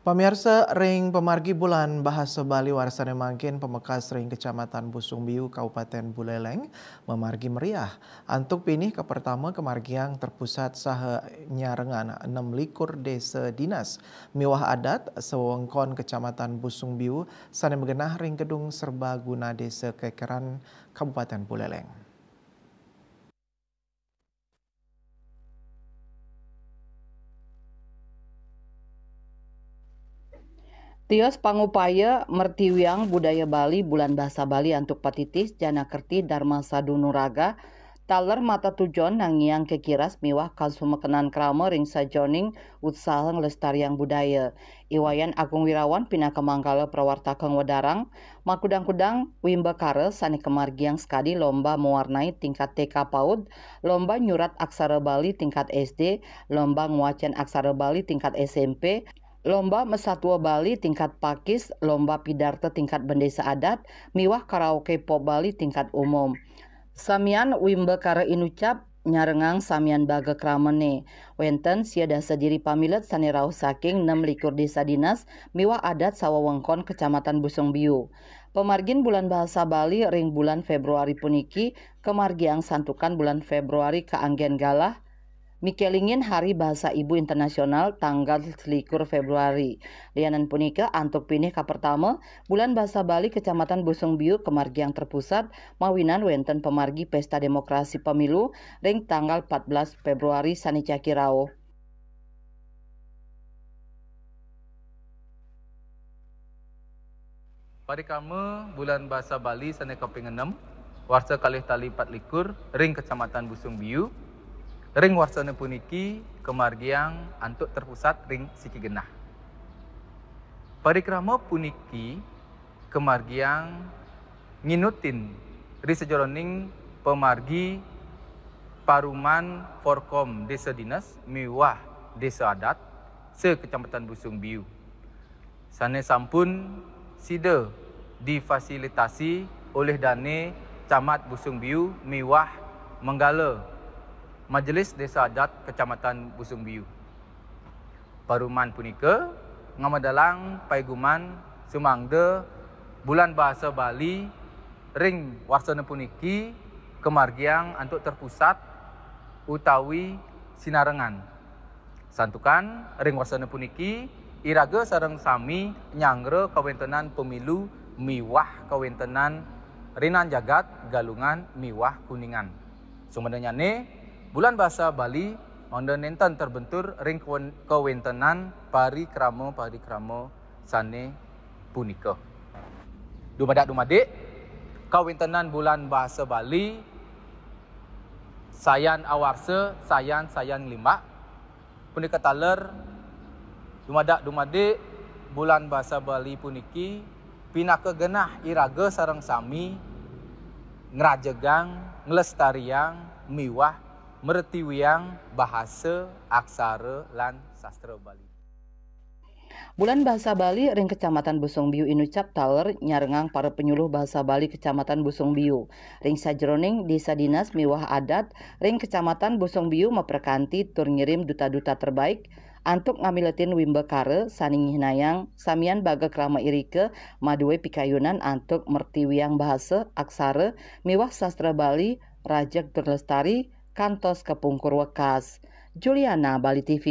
Pemirsa Ring Pemargi Bulan Bahasa Bali Warisan Mangkin Pemekas Ring Kecamatan Busung Biu Kabupaten Buleleng memargi meriah. Antuk pinih ke pertama kemargiang terpusat sahnya nyarengan enam likur desa dinas miwah adat sewengkon Kecamatan Busung Biu sana megenah ring gedung serbaguna desa kekeran Kabupaten Buleleng. Tios pangupaya mertiwiang budaya Bali bulan bahasa Bali antuk patitis jana kerti dharma sadunuraga taler mata tujon nangiang kekiras miwah kalsumekenan krama ring sajoning utsahang lestariang budaya. Iwayan Agung Wirawan pina kemanggala Prawarta wadarang makudang-kudang wimba kare sani kemargiang skadi lomba mewarnai tingkat TK PAUD, lomba nyurat aksara Bali tingkat SD, lomba nguacen aksara Bali tingkat SMP, Lomba Mesatwa Bali tingkat Pakis, Lomba Pidarte tingkat Bendesa Adat, Miwah Karaoke Pop Bali tingkat umum. Samian Wimbe Kare Inucap, nyarengang samian baga kramene. Wenten siada sajiri pamilet sanirau saking 6 likur desa dinas Miwah adat sawawengkon kecamatan Busung Biu. Pemargin bulan bahasa Bali ring bulan Februari puniki kemargiang santukan bulan Februari keanggen galah Mikelingin Hari Bahasa Ibu Internasional tanggal selikur Februari. Lianan punika antuk pinih ka pertama, bulan bahasa Bali Kecamatan Busung Biu yang terpusat, mawinan wenten pemargi pesta demokrasi pemilu ring tanggal 14 Februari Sanicaki Rao. Pada kamu bulan bahasa Bali sana keping 6, warsa kalih tali 4 likur, ring Kecamatan Busung Biu, Ring warsana puniki kemargiang antuk terpusat ring siki genah. Parikrama puniki kemargiang nginutin ri sejoroning pemargi paruman forkom desa dinas miwah desa adat se kecamatan Busung Biu. Sane sampun sida difasilitasi oleh dane camat Busung Biu miwah Menggala Majlis Desa Adat Kecamatan Busung Biu. Paruman punika ngamadalang paiguman sumangde bulan bahasa Bali ring warsana puniki kemargiang antuk terpusat utawi sinarengan. Santukan ring warsana puniki irage sareng sami nyangre kawentenan pemilu miwah kawentenan rinan jagat galungan miwah kuningan. Sumedenya ne Bulan Bahasa Bali, Mondonentan terbentur ring kewentenan pari kramo pari kramo sane punika. Dumadak dumadik, kawentenan bulan Bahasa Bali, sayan awarse, sayan sayan lima, punika taler, dumadak dumadik, bulan Bahasa Bali puniki, pina kegenah irage sarang sami, ngerajegang, ngelestariang, miwah, meretiwiang bahasa aksara lan sastra Bali. Bulan Bahasa Bali ring Kecamatan Busung Biu Inu Chapter nyarengang para penyuluh Bahasa Bali Kecamatan Busung Biu. Ring sajroning Desa Dinas Miwah Adat ring Kecamatan Busung Biu memperkanti tur ngirim duta-duta terbaik antuk ngamiletin wimbe kare saning hinayang samian baga krama irike madue pikayunan antuk mertiwiang bahasa aksara miwah sastra Bali rajak terlestari Kantos Kepungkur Wekas, Juliana Bali TV.